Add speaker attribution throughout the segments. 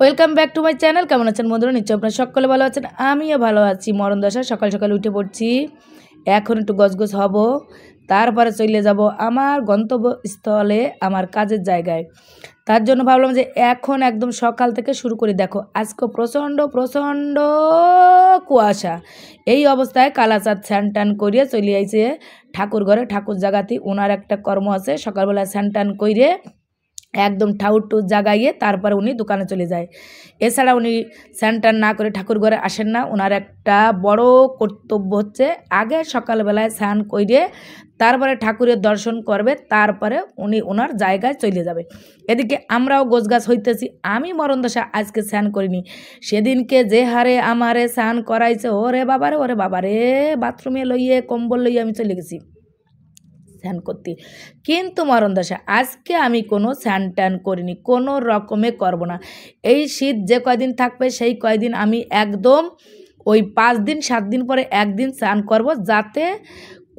Speaker 1: Welcome back to my channel কেমন আছেন বন্ধুরা নিশ্চয় আপনারা সকলে ভালো আছেন আমিও ভালো আছি মরণ দশা সকাল সকাল উঠে পড়ছি এখন একটু গজগজ হব তারপরে চলে যাব আমার গন্তব্যস্থলে আমার কাজের জায়গায় তার জন্য ভাবলাম যে এখন একদম সকাল থেকে শুরু করি দেখো আজকে প্রচণ্ড প্রচণ্ড কুয়াশা এই অবস্থায় কালাচাঁদ স্যান টান করিয়ে চলে আইছে ঠাকুর ঘরে ঠাকুর জাগাতি ওনার একটা কর্ম আছে সকালবেলা স্যান টান করিয়ে একদম ঠাউর টু জাগাইয়ে তারপর উনি দোকানে চলে যায় এছাড়া উনি স্যান্টান না করে ঠাকুর ঘরে আসেন না ওনার একটা বড় কর্তব্য হচ্ছে আগে সকালবেলায় স্নান করে তারপরে ঠাকুরের দর্শন করবে তারপরে উনি ওনার জায়গায় চলে যাবে এদিকে আমরাও গোছগাছ হইতেছি আমি মরণ দশা আজকে স্নান করিনি সেদিনকে যে হারে আমারে স্নান করাইছে ওরে বাবারে ওরে বাবারে বাথরুমে লইয়ে কম্বল লইয়ে আমি চলে গেছি স্নান করতে কিন্তু মরণ দশা আজকে আমি কোনো স্নান ট্যান করিনি কোনো রকমে করব না এই শীত যে কয়দিন থাকবে সেই কয়দিন আমি একদম ওই পাঁচ দিন সাত দিন পরে একদিন স্নান করব যাতে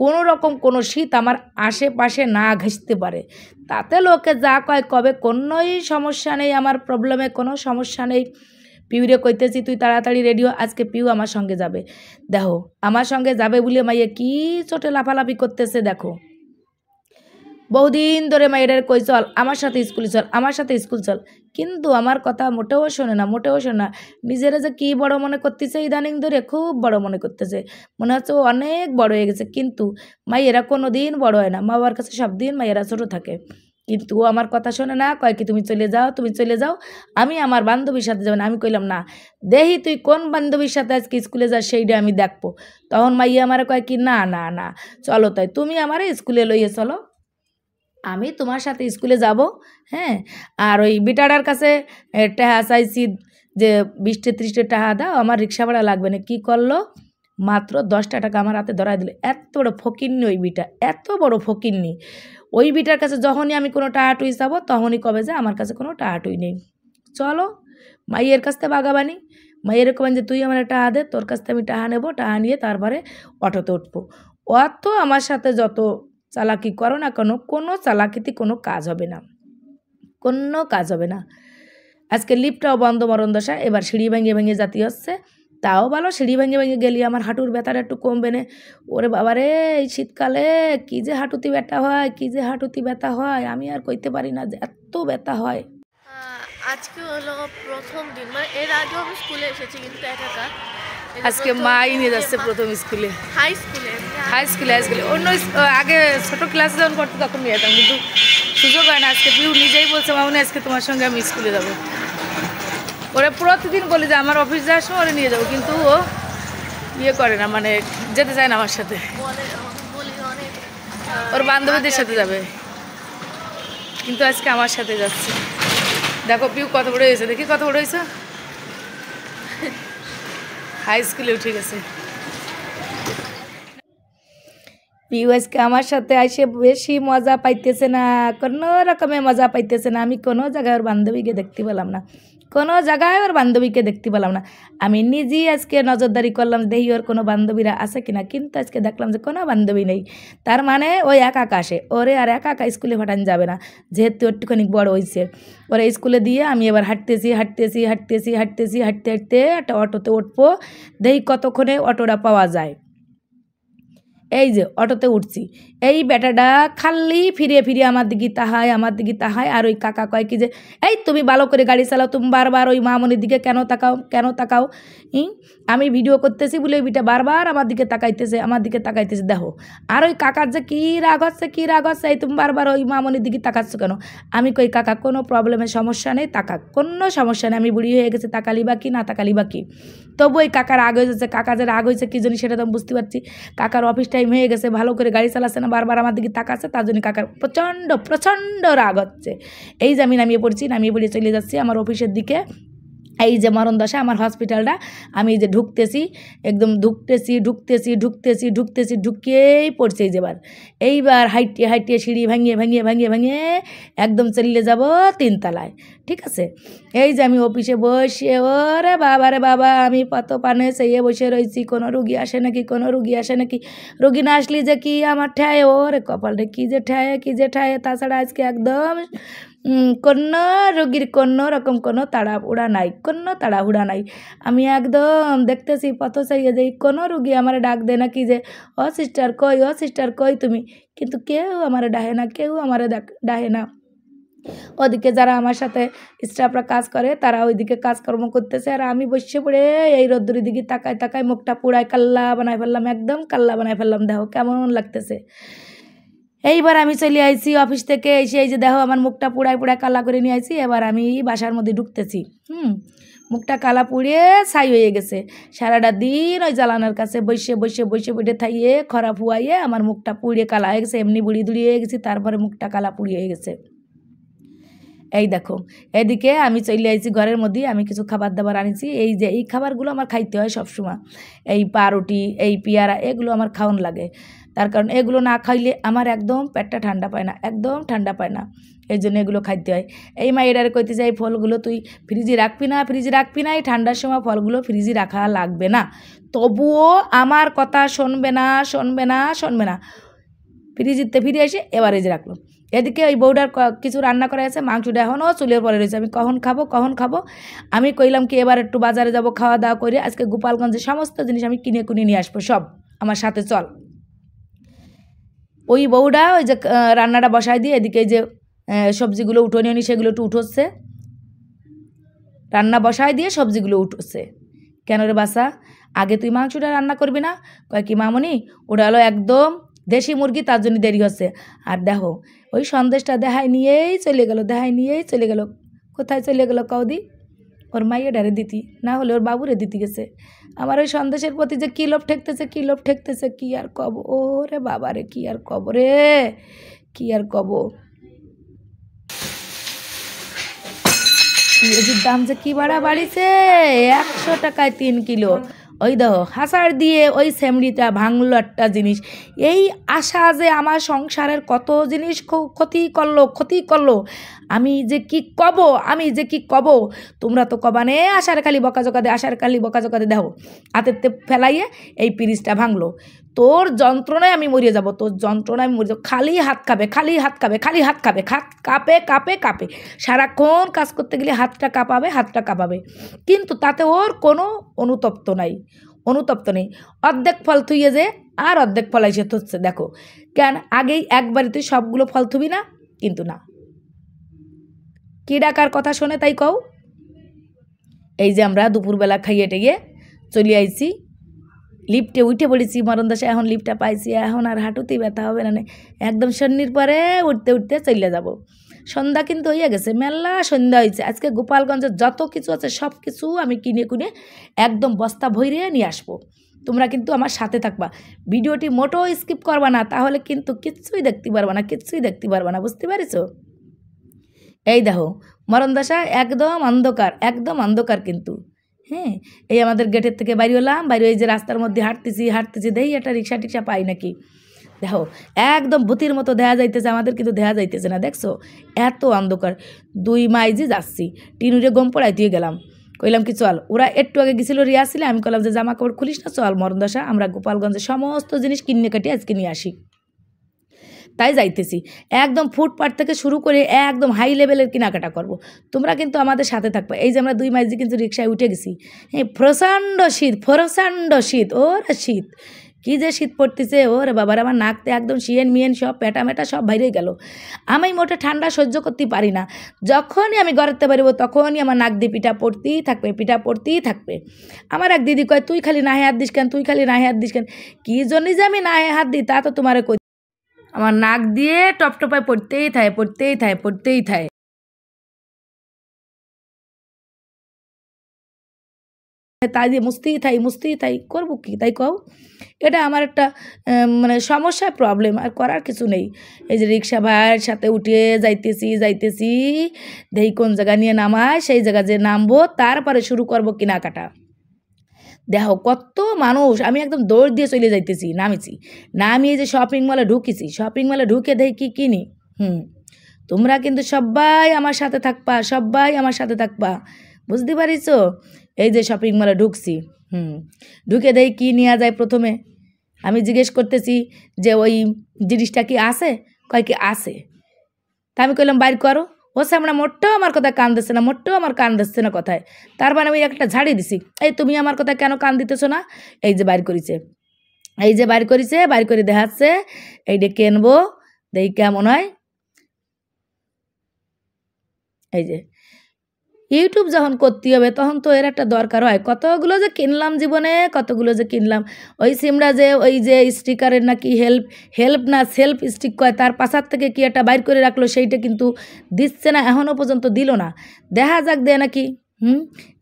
Speaker 1: কোনো রকম কোনো শীত আমার আশেপাশে না ঘেঁচতে পারে তাতে লোকে যা কয় কবে কোনোই সমস্যা নেই আমার প্রবলেমে কোনো সমস্যা নেই পিউরে কইতেছি তুই তাড়াতাড়ি রেডিও আজকে পিউ আমার সঙ্গে যাবে দেখো আমার সঙ্গে যাবে বলে মাইয়া কি ছোটে লাফালাফি করতেছে দেখো বহুদিন ধরে মায়ের কই চল আমার সাথে স্কুলে চল আমার সাথে স্কুল চল কিন্তু আমার কথা মোটেও শোনে না মোটেও শোনে না নিজেরা যে কী বড় মনে করতেছে ইদানিং ধরে খুব বড় মনে করতেছে মনে হচ্ছে ও অনেক বড় হয়ে গেছে কিন্তু মায়েরা কোনো দিন বড় হয় না মা বাবার কাছে সব দিন মায়েরা ছোটো থাকে কিন্তু ও আমার কথা শোনে না কয় কি তুমি চলে যাও তুমি চলে যাও আমি আমার বান্ধবীর সাথে যাবো না আমি কইলাম না দেহি তুই কোন বান্ধবীর সাথে আজকে স্কুলে যাস সেইটা আমি দেখবো তখন মাইয়া আমার কয় কি না না না চলো তাই তুমি আমার স্কুলে লইয়ে চলো আমি তোমার সাথে স্কুলে যাব হ্যাঁ আর ওই বিটাডার কাছে টাহা চাইছি যে বিশটে ত্রিশটে টাহা দাও আমার রিক্সা ভাড়া লাগবে না কী করলো মাত্র দশটা টাকা আমার হাতে ধরাই দিল এত বড় নি ওই বিটা এত বড় ফকিরনি ওই বিটার কাছে যখনই আমি কোনো টাহাটুই যাব তখনই কবে যে আমার কাছে কোনো টাহাটুই নেই চলো মাইয়ের কাছ থেকে বাগাবানি মাইয়ের কবেন যে তুই আমার টাহা দে তোর কাছ থেকে আমি টাহা নেবো টাহা নিয়ে তারপরে অটোতে উঠবো অত আমার সাথে যত চালাকি করো না কেন কোনো চালাকিতে কোনো কাজ হবে না কোনো কাজ হবে না আজকে লিপটাও বন্ধ মরণ দশা এবার সিঁড়ি ভেঙে ভেঙে জাতি হচ্ছে তাও ভালো সিঁড়ি ভেঙে ভেঙে গেলি আমার হাঁটুর ব্যথাটা একটু কমবে না ওরে বাবারে এই শীতকালে কী যে হাঁটুতি ব্যথা হয় কী যে হাঁটুতি ব্যথা হয় আমি আর কইতে পারি না যে এত ব্যথা হয় আজকে হলো প্রথম দিন মানে এর আগেও আমি স্কুলে এসেছি কিন্তু একা আজকে মাই নিয়ে যাচ্ছে প্রথম স্কুলে হাই স্কুলে হাই স্কুলে হাই স্কুলে অন্য আগে ছোট ক্লাসে যখন করতো তখন নিয়ে যেতাম কিন্তু সুযোগ হয় না আজকে তুই নিজেই বলছে উনি আজকে তোমার সঙ্গে আমি স্কুলে যাবো ওরা প্রতিদিন বলে যে আমার অফিস যাওয়ার সময় ওরা নিয়ে যাবো কিন্তু ও ইয়ে করে না মানে যেতে চায় না আমার সাথে ওর বান্ধবীদের সাথে যাবে কিন্তু আজকে আমার সাথে যাচ্ছে দেখো পিউ কত বড় হয়েছে দেখি কত বড় হয়েছে হাই স্কুলে উঠে গেছে প্রিয় আজকে আমার সাথে আসে বেশি মজা পাইতেছে না কোনো রকমের মজা পাইতেছে না আমি কোনো জায়গায় ওর বান্ধবীকে দেখতে পেলাম না কোনো জায়গায় ওর বান্ধবীকে দেখতে পেলাম না আমি নিজেই আজকে নজরদারি করলাম দেহি ওর কোনো বান্ধবীরা আছে কিনা কিন্তু আজকে দেখলাম যে কোনো বান্ধবী নেই তার মানে ওই একা আসে ওরে আর একা একা স্কুলে পাঠানো যাবে না যেহেতু একটুখানি বড় হয়েছে ওরা স্কুলে দিয়ে আমি এবার হাঁটতেছি হাঁটতেছি হাঁটতেছি হাঁটতেছি হাঁটতে হাঁটতে একটা অটোতে উঠবো দেহি কতক্ষণে অটোটা পাওয়া যায় এই যে অটোতে উঠছি এই বেটাটা খালি ফিরিয়ে ফিরে আমার দিকে তাহায় আমার দিকে তাহায় আর ওই কাকা কয় কি যে এই তুমি ভালো করে গাড়ি চালাও তুমি বারবার ওই মামনির দিকে কেন তাকাও কেন তাকাও আমি ভিডিও করতেছি বলে ওই বিটা বারবার আমার দিকে তাকাইতেছে আমার দিকে তাকাইতেছে দেখো আর ওই কাকার যে কী রাগ হচ্ছে কী রাগ হচ্ছে এই তুমি বারবার ওই মামনির দিকে তাকাচ্ছ কেন আমি কই কাকা কোনো প্রবলেমের সমস্যা নেই তাকা কোনো সমস্যা নেই আমি বুড়ি হয়ে গেছে তাকালি বা কি না তাকালি বা কি তবু ওই কাকার রাগ হয়ে যাচ্ছে কাকা যে রাগ হয়েছে কী জানি সেটা তো আমি বুঝতে পারছি কাকার অফিসটা টাইম হয়ে গেছে ভালো করে গাড়ি চালাচ্ছে না বারবার আমার দিকে তাকাচ্ছে তার জন্য কাকার প্রচণ্ড প্রচণ্ড রাগ হচ্ছে এই যে আমি নামিয়ে পড়ছি নামিয়ে পড়ে চলে যাচ্ছি আমার অফিসের দিকে এই যে মরণ দশা আমার হসপিটালটা আমি যে ঢুকতেছি একদম ঢুকতেছি ঢুকতেছি ঢুকতেছি ঢুকতেছি ঢুকিয়েই পড়ছে এই যেবার এইবার হাইটিয়ে হাইটিয়ে সিঁড়ি ভাঙিয়ে ভাঙিয়ে ভাঙিয়ে ভাঙিয়ে একদম চলিয়ে যাব তিনতলায় ঠিক আছে এই যে আমি অফিসে বসে ওরে বাবা রে বাবা আমি কত পানে সেইয়ে বসে রয়েছি কোনো রুগী আসে নাকি কোনো রুগী আসে নাকি রুগী না আসলে যে কি আমার ঠায় ওরে কপালটা কী যে ঠায় কী যে ঠায় তাছাড়া আজকে একদম কোনো রোগীর কোনো রকম কোনো তাড়াহুড়া নাই কোনো তাড়াহুড়া নাই আমি একদম দেখতেছি পথ চাইয়ে যাই কোনো রুগী আমার ডাক দেয় না কি যে অ সিস্টার কই অ সিস্টার কই তুমি কিন্তু কেউ আমার ডাহে না কেউ আমার ডাহে না ওদিকে যারা আমার সাথে স্টাফরা কাজ করে তারা ওইদিকে কাজকর্ম করতেছে আর আমি বসে পড়ে এই রোদ্দুরের দিকে তাকায় তাকায় মুখটা পুড়ায় কাল্লা বানায় ফেললাম একদম কাল্লা বানায় ফেললাম দেখো কেমন লাগতেছে এইবার আমি চলে আইছি অফিস থেকে এসে এই যে দেখো আমার মুখটা পুড়ায় পুড়ায় কালা করে নিয়ে আইছি এবার আমি বাসার মধ্যে ঢুকতেছি হুম মুখটা কালা পুড়ে ছাই হয়ে গেছে সারাটা দিন ওই জ্বালানোর কাছে বসে বসে বসে বসে থাইয়ে খরা হুয়াইয়ে আমার মুখটা পুড়িয়ে কালা হয়ে গেছে এমনি বুড়ি দুড়িয়ে হয়ে গেছি তারপরে মুখটা কালা পুড়িয়ে হয়ে গেছে এই দেখো এদিকে আমি চলে আইছি ঘরের মধ্যে আমি কিছু খাবার দাবার আনিছি এই যে এই খাবারগুলো আমার খাইতে হয় সবসময় এই পাউরুটি এই পেয়ারা এগুলো আমার খাওয়ান লাগে তার কারণ এগুলো না খাইলে আমার একদম পেটটা ঠান্ডা পায় না একদম ঠান্ডা পায় না এই জন্য এগুলো খাইতে হয় এই মা এটার কইতে যাই ফলগুলো তুই ফ্রিজে রাখবি না ফ্রিজে রাখবি না এই ঠান্ডার সময় ফলগুলো ফ্রিজে রাখা লাগবে না তবুও আমার কথা শুনবে না শুনবে না শুনবে না ফ্রিজিতে ফিরে এসে এবার এজে রাখলো এদিকে ওই বউডার কিছু রান্না করা আছে মাংসটা এখনও চুলের পরে রয়েছে আমি কখন খাবো কখন খাবো আমি কইলাম কি এবার একটু বাজারে যাব খাওয়া দাওয়া করে আজকে গোপালগঞ্জের সমস্ত জিনিস আমি কিনে কিনে নিয়ে আসবো সব আমার সাথে চল ওই বউটা ওই যে রান্নাটা বসায় দিয়ে এদিকে যে সবজিগুলো উঠো উনি সেগুলো একটু উঠোচ্ছে রান্না বসায় দিয়ে সবজিগুলো উঠোচ্ছে কেন রে বাসা আগে তুই মাংসটা রান্না করবি না কয় কি মামনি ওটা হলো একদম দেশি মুরগি তার জন্য দেরি হচ্ছে আর দেখো ওই সন্দেশটা দেখায় নিয়েই চলে গেল দেখায় নিয়েই চলে গেল কোথায় চলে গেল কাউদি ওর মাইয়ে ডারে দিতি না হলে ওর বাবুরে দিতি গেছে আমার ওই সন্দেশের প্রতি যে কী লোভ ঠেকতেছে কী লোভ ঠেকতেছে কী আর কব ও রে বাবা রে কী আর কব রে কী আর কব পেঁয়াজের দাম যে কী বাড়া বাড়িছে একশো টাকায় তিন কিলো ওই দেখো হাসার দিয়ে ওই সেমড়িটা ভাঙলো একটা জিনিস এই আশা যে আমার সংসারের কত জিনিস ক্ষতি করলো ক্ষতি করলো আমি যে কি কব আমি যে কি কব তোমরা তো কবানে আশার খালি বকাজোকা দে আশার খালি বকাজোকা দে দেখো হাতের ফেলাইয়ে এই পিরিজটা ভাঙলো তোর যন্ত্রণায় আমি মরিয়ে যাব তোর যন্ত্রণায় মরিয়ে যাবো খালি হাত খাবে খালি হাত খাবে খালি হাত খাবে হাত কাঁপে কাঁপে কাঁপে সারাক্ষণ কাজ করতে গেলে হাতটা কাঁপাবে হাতটা কাঁপাবে কিন্তু তাতে ওর কোনো অনুতপ্ত নাই অনুতপ্ত নেই অর্ধেক ফল থুইয়ে যে আর অর্ধেক ফল আইসে হচ্ছে দেখো কেন আগেই একবারে তুই সবগুলো ফল থুবি না কিন্তু না কী ডাকার কথা শোনে তাই কও এই যে আমরা দুপুরবেলা খাইয়ে টাইয়ে চলে আইছি লিফটে উঠে পড়েছি মরণ দশা এখন লিফটটা পাইছি এখন আর হাঁটুতেই ব্যথা হবে না একদম সন্নির পরে উঠতে উঠতে চলে যাব। সন্ধ্যা কিন্তু হইয়া গেছে মেলা সন্ধ্যা হয়েছে আজকে গোপালগঞ্জের যত কিছু আছে সব কিছু আমি কিনে কিনে একদম বস্তা ভরে নিয়ে আসবো তোমরা কিন্তু আমার সাথে থাকবা ভিডিওটি মোটো স্কিপ করবা না তাহলে কিন্তু কিচ্ছুই দেখতে পারবা না কিচ্ছুই দেখতে পারবা না বুঝতে পারিছো এই দেখো মরণ দশা একদম অন্ধকার একদম অন্ধকার কিন্তু হ্যাঁ এই আমাদের গেটের থেকে বাড়ি হলাম বাইরে এই যে রাস্তার মধ্যে হাঁটতেছি হাঁটতেছি দেই একটা রিক্সা টিক্সা পাই নাকি দেখো একদম ভূতির মতো দেখা যাইতেছে আমাদের কিন্তু দেখা যাইতেছে না দেখছো এত অন্ধকার দুই মাইজি যাচ্ছি টিনুরে গম পড়াই দিয়ে গেলাম কইলাম কি চল ওরা একটু আগে গেছিল রিয়াছিলে আমি কলাম যে জামা কাপড় খুলিস না চল মরণ দশা আমরা গোপালগঞ্জে সমস্ত জিনিস কিনে কাটিয়ে আজকে নিয়ে আসি তাই যাইতেছি একদম ফুটপাথ থেকে শুরু করে একদম হাই লেভেলের কেনাকাটা করব। তোমরা কিন্তু আমাদের সাথে থাকবে এই যে আমরা দুই দিয়ে কিন্তু রিক্সায় উঠে গেছি হ্যাঁ প্রচণ্ড শীত প্রচণ্ড শীত ওরে শীত কি যে শীত পড়তেছে ওরে বাবার আমার নাকতে একদম শিয়েন মিয়েন সব পেটা মেটা সব বাইরে গেল আমি মোটে ঠান্ডা সহ্য করতে পারি না যখনই আমি গড়াতে পারবো তখনই আমার নাক দিয়ে পিঠা পড়তেই থাকবে পিঠা পড়তেই থাকবে আমার এক দিদি কয় তুই খালি নাহে হাত দিস কেন তুই খালি নাহে হাত দিস কেন কী জন্যই যে আমি নাহে হাত দিই তা তো তোমার আমার নাক দিয়ে টপটপায় পড়তেই থাকে পড়তেই থাকে পড়তেই থাকে তাই দিয়ে মুছতেই থাই মুছতেই থাই করবো কি তাই কও এটা আমার একটা মানে সমস্যা প্রবলেম আর করার কিছু নেই এই যে রিক্সা ভাইয়ের সাথে উঠে যাইতেছি যাইতেছি দেই কোন জায়গা নিয়ে নামায় সেই জায়গা যে নামবো তারপরে শুরু করবো কাটা দেখো কত মানুষ আমি একদম দৌড় দিয়ে চলে যাইতেছি নামেছি নামিয়ে যে শপিং মলে ঢুকেছি শপিং মলে ঢুকে দেখি কিনি হুম তোমরা কিন্তু সবাই আমার সাথে থাকবা সবাই আমার সাথে থাকবা বুঝতে পারিস এই যে শপিং মলে ঢুকছি হুম ঢুকে দেই কি নেওয়া যায় প্রথমে আমি জিজ্ঞেস করতেছি যে ওই জিনিসটা কি আছে কয় কি আছে তা আমি কইলাম বাইর করো ও সে আমরা মোটেও আমার কথা কান দিচ্ছে না মোটেও আমার কান দিচ্ছে না কথায় তার মানে আমি একটা ঝাড়ি দিছি এই তুমি আমার কথা কেন কান দিতেছো না এই যে বাইর করিছে এই যে বাইর করিছে বাইর করে দেখাচ্ছে এইটা কেনবো দেখি কেমন হয় এই যে ইউটিউব যখন করতে হবে তখন তো এর একটা দরকার হয় কতগুলো যে কিনলাম জীবনে কতগুলো যে কিনলাম ওই সিমরা যে ওই যে স্টিকারের নাকি হেল্প হেল্প না সেলফ স্টিক কয় তার পাশার থেকে কি একটা বাইর করে রাখলো সেইটা কিন্তু দিচ্ছে না এখনও পর্যন্ত দিল না দেখা যাক দেয় নাকি হুম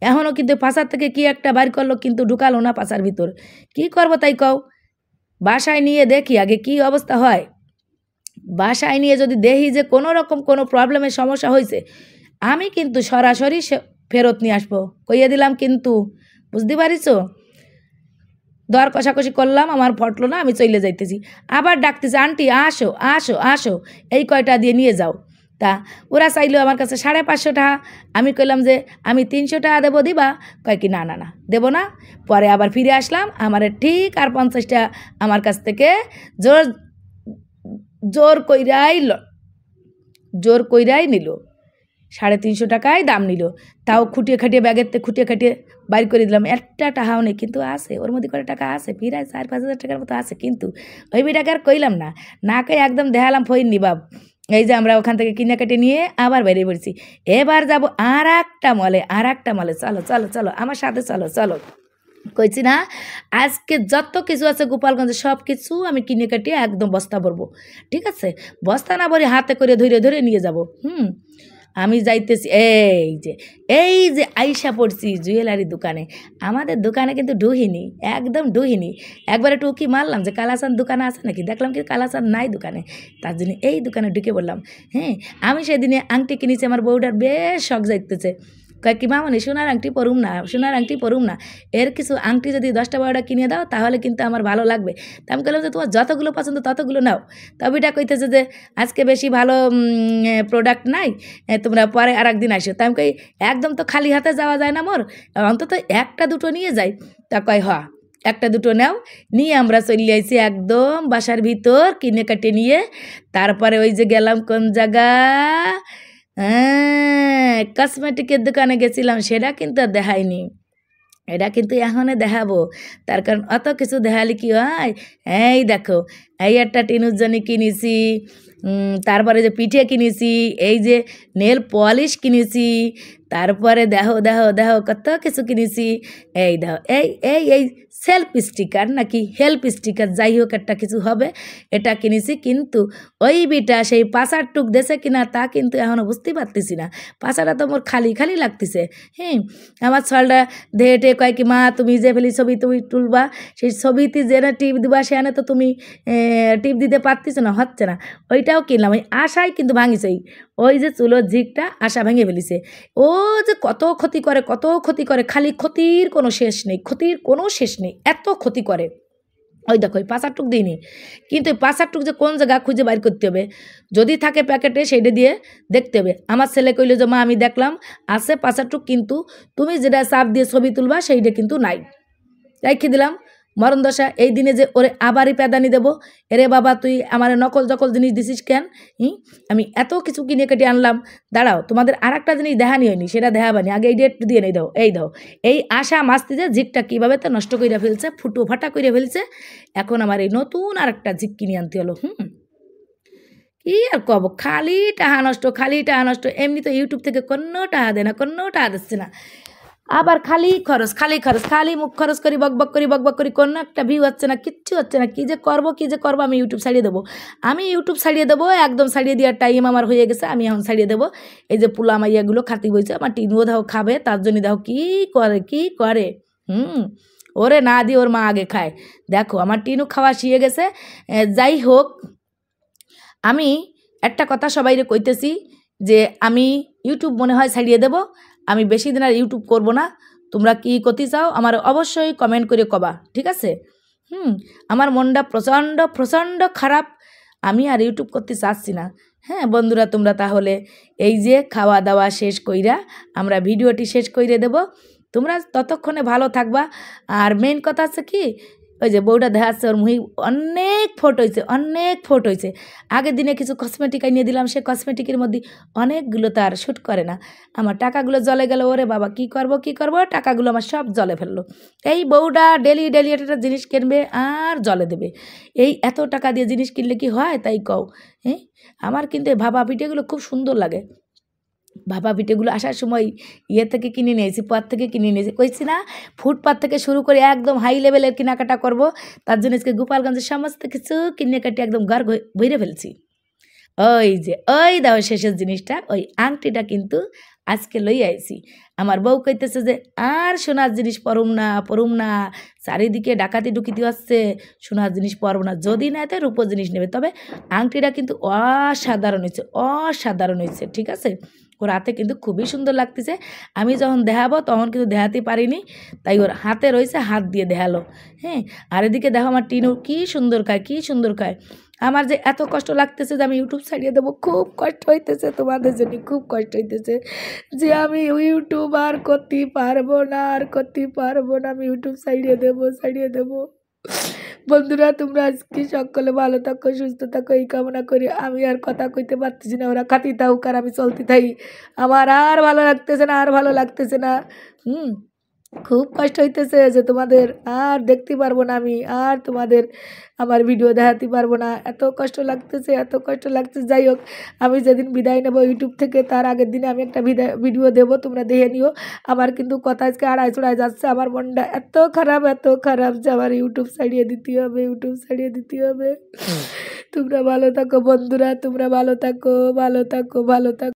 Speaker 1: এখনও কিন্তু পাশার থেকে কি একটা বাইর করলো কিন্তু ঢুকালো না পাশার ভিতর কি করবো তাই কও বাসায় নিয়ে দেখি আগে কি অবস্থা হয় বাসায় নিয়ে যদি দেখি যে কোনো রকম কোনো প্রবলেমের সমস্যা হয়েছে আমি কিন্তু সরাসরি ফেরত নিয়ে আসবো কইয়ে দিলাম কিন্তু বুঝতে পারিস দর কষাকষি করলাম আমার ফটলো না আমি চলে যাইতেছি আবার ডাকতেছি আন্টি আসো আসো আসো এই কয়টা দিয়ে নিয়ে যাও তা ওরা চাইলো আমার কাছে সাড়ে পাঁচশো টাকা আমি কইলাম যে আমি তিনশো টাকা দেবো দিবা কয় কি না না না দেবো না পরে আবার ফিরে আসলাম আমার ঠিক আর পঞ্চাশটা আমার কাছ থেকে জোর জোর কইরাই জোর কইরাই নিল সাড়ে তিনশো টাকায় দাম নিল তাও খুঁটিয়ে খাটিয়ে ব্যাগের খুঁটিয়ে খাটিয়ে বাইর করে দিলাম একটা টাকাও নেই কিন্তু আসে ওর মধ্যে করে টাকা আসে ফিরায় চার পাঁচ হাজার টাকার মতো আসে কিন্তু ওই টাকা আর কইলাম না না কে একদম দেখালাম নি বাপ এই যে আমরা ওখান থেকে কিনে কেটে নিয়ে আবার বেরিয়ে পড়ছি এবার যাব আর একটা মলে আর একটা মলে চলো চলো চলো আমার সাথে চলো চলো কইছি না আজকে যত কিছু আছে গোপালগঞ্জে সব কিছু আমি কিনে কাটিয়ে একদম বস্তা ভরবো ঠিক আছে বস্তা না ভরে হাতে করে ধরে ধরে নিয়ে যাব হুম আমি যাইতেছি এই যে এই যে আইসা পড়ছি জুয়েলারি দোকানে আমাদের দোকানে কিন্তু ঢুহিনি একদম ঢুহিনি একবারে টুকি মারলাম যে কালাসান দোকানে আছে নাকি দেখলাম কি কালাসান নাই দোকানে তার জন্য এই দোকানে ঢুকে বললাম হ্যাঁ আমি সেদিনে আংটি কিনেছি আমার বউটার বেশ শখ যাইতেছে কয় কি সোনার আংটি পরুম না সোনার আংটি পরুম না এর কিছু আংটি যদি দশটা বারোটা কিনে দাও তাহলে কিন্তু আমার ভালো লাগবে তা আমি বললাম যে তোমার যতগুলো পছন্দ ততগুলো নাও তবে এটা কইতেছে যে আজকে বেশি ভালো প্রোডাক্ট নাই তোমরা পরে আর একদিন আসো তা আমি কই একদম তো খালি হাতে যাওয়া যায় না মোর অন্তত একটা দুটো নিয়ে যাই তা কয় হ একটা দুটো নাও নিয়ে আমরা চলে আইছি একদম বাসার ভিতর কিনে কাটে নিয়ে তারপরে ওই যে গেলাম কোন জায়গা হ্যাঁ কসমেটিকের দোকানে গেছিলাম সেটা কিন্তু দেখায়নি এটা কিন্তু এখনে দেখাবো তার কারণ অত কিছু দেখালি কি হয় এই দেখো এই একটা টিনুর জন্য কিনেছি তারপরে যে পিঠে কিনেছি এই যে নেল পলিশ কিনেছি তারপরে দেখো দেহ দেহ কত কিছু কিনেছি এই দেহ এই এই এই সেলফ স্টিকার নাকি হেল্প স্টিকার যাই হোক একটা কিছু হবে এটা কিনেছি কিন্তু ওই বিটা সেই পাশার টুক দেশে কিনা তা কিন্তু এখনও বুঝতে পারতেছি না পাশাটা তো মোর খালি খালি লাগতেছে হ্যাঁ আমার ছলটা ধেটে কয় কি মা তুমি যে ফেলি ছবি তুমি তুলবা সেই ছবিতে যেন টিপ দিবা সেখানে তো তুমি টিপ দিতে পারতেছো না হচ্ছে না ওইটাও কিনলাম ওই আশাই কিন্তু ভাঙিছেই ওই যে চুলোর ঝিকটা আশা ভেঙে ফেলিছে ও যে কত ক্ষতি করে কত ক্ষতি করে খালি ক্ষতির কোনো শেষ নেই ক্ষতির কোনো শেষ নেই এত ক্ষতি করে ওই দেখো এই পাঁচারটুক দিইনি কিন্তু এই পাঁচারটুক যে কোন জায়গা খুঁজে বাইর করতে হবে যদি থাকে প্যাকেটে সেইটা দিয়ে দেখতে হবে আমার ছেলে কইল যে মা আমি দেখলাম আছে পাঁচারটুক কিন্তু তুমি যেটা চাপ দিয়ে ছবি তুলবা সেইটা কিন্তু নাই রাখি দিলাম মরণ দশা এই দিনে যে ওরে আবারই প্যাদানি দেব এরে বাবা তুই আমার নকল জকল জিনিস দিছিস কেন হুম আমি এত কিছু কিনে কেটে আনলাম দাঁড়াও তোমাদের আর একটা জিনিস দেহানি হয়নি সেটা দেখাবানি আগে এই ডেট দিয়ে নেই দাও এই দাও এই আশা মাস্তি যে ঝিকটা কীভাবে তা নষ্ট করে ফেলছে ফুটো ফাটা করে ফেলছে এখন আমার এই নতুন আর একটা ঝিক কিনে আনতে হলো হুম কী আর কব খালি টাহা নষ্ট খালি টাহা নষ্ট এমনি তো ইউটিউব থেকে কোনো টাহা দেয় না কোনো টাহা দিচ্ছে না আবার খালি খরচ খালি খরচ খালি মুখ খরচ করি বকবক করি বকবক করি কোনো একটা ভিউ হচ্ছে না কিচ্ছু হচ্ছে না কী যে করবো কী যে করবো আমি ইউটিউব ছাড়িয়ে দেবো আমি ইউটিউব ছাড়িয়ে দেবো একদম ছাড়িয়ে দেওয়ার টাইম আমার হয়ে গেছে আমি এখন ছাড়িয়ে দেবো এই যে পোলা মাইয়াগুলো খাতি বইছে আমার টিনুও দেখো খাবে তার জন্য দেখো কী করে কী করে হুম ওরে না দিয়ে ওর মা আগে খায় দেখো আমার টিনু খাওয়া শিয়ে গেছে যাই হোক আমি একটা কথা সবাইরে কইতেছি যে আমি ইউটিউব মনে হয় ছাড়িয়ে দেবো আমি বেশি দিন আর ইউটিউব করব না তোমরা কি করতে চাও আমার অবশ্যই কমেন্ট করে কবা ঠিক আছে হুম আমার মনটা প্রচণ্ড প্রচণ্ড খারাপ আমি আর ইউটিউব করতে চাচ্ছি না হ্যাঁ বন্ধুরা তোমরা তাহলে এই যে খাওয়া দাওয়া শেষ কইরা আমরা ভিডিওটি শেষ কইরে দেব তোমরা ততক্ষণে ভালো থাকবা আর মেন কথা আছে কি ওই যে বউটা দেখাচ্ছে ওর মুহি অনেক ফোট হয়েছে অনেক ফোট হয়েছে আগের দিনে কিছু কসমেটিক নিয়ে দিলাম সে কসমেটিকের মধ্যে অনেকগুলো তার শ্যুট করে না আমার টাকাগুলো জলে গেল ওরে বাবা কি করব কি করব টাকাগুলো আমার সব জলে ফেললো এই বউটা ডেলি ডেলি একটা জিনিস কিনবে আর জলে দেবে এই এত টাকা দিয়ে জিনিস কিনলে কি হয় তাই কও হ্যাঁ আমার কিন্তু ভাবা পিঠেগুলো খুব সুন্দর লাগে ভাপা পিঠেগুলো আসার সময় ইয়ে থেকে কিনে নিয়েছি পথ থেকে কিনে নিয়েছি কইছি না ফুটপাথ থেকে শুরু করে একদম হাই লেভেলের কেনাকাটা করব তার জন্য আজকে গোপালগঞ্জের সমস্ত কিছু কিনে কাটি একদম ঘর ভরে ফেলছি ওই যে ওই দাও শেষের জিনিসটা ওই আংটিটা কিন্তু আজকে লই আইছি আমার বউ কইতেছে যে আর সোনার জিনিস পরম না পরম না চারিদিকে ডাকাতি ডুকিতে আসছে সোনার জিনিস পরব না যদি না তো রূপো জিনিস নেবে তবে আংটিটা কিন্তু অসাধারণ হয়েছে অসাধারণ হয়েছে ঠিক আছে ওর হাতে কিন্তু খুবই সুন্দর লাগতেছে আমি যখন দেখাবো তখন কিন্তু দেখাতে পারিনি তাই ওর হাতে রয়েছে হাত দিয়ে দেখালো হ্যাঁ আর এদিকে দেখো আমার টিনু কী সুন্দর খায় কী সুন্দর খায় আমার যে এত কষ্ট লাগতেছে যে আমি ইউটিউব ছাড়িয়ে দেবো খুব কষ্ট হইতেছে তোমাদের জন্য খুব কষ্ট হইতেছে যে আমি ইউটিউব আর করতে পারবো না আর করতে পারবো না আমি ইউটিউব ছাড়িয়ে দেবো ছাড়িয়ে দেবো বন্ধুরা তোমরা আজকে সকলে ভালো থাকো সুস্থ থাকো এই কামনা করি আমি আর কথা কইতে পারতেছি না ওরা খাতি থাকুক আর আমি চলতে থাকি আমার আর ভালো লাগতেছে না আর ভালো লাগতেছে না হুম খুব কষ্ট হইতেছে যে তোমাদের আর দেখতে পারবো না আমি আর তোমাদের আমার ভিডিও দেখাতে পারবো না এত কষ্ট লাগতেছে এত কষ্ট লাগছে যাই হোক আমি যেদিন বিদায় নেব ইউটিউব থেকে তার আগের দিনে আমি একটা ভিডিও দেব তোমরা দেখে নিও আমার কিন্তু কথা আজকে আড়াই চড়াই যাচ্ছে আমার মনটা এত খারাপ এত খারাপ যে আমার ইউটিউব ছাড়িয়ে দিতে হবে ইউটিউব ছাড়িয়ে দিতে হবে তোমরা ভালো থাকো বন্ধুরা তোমরা ভালো থাকো ভালো থাকো ভালো থাকো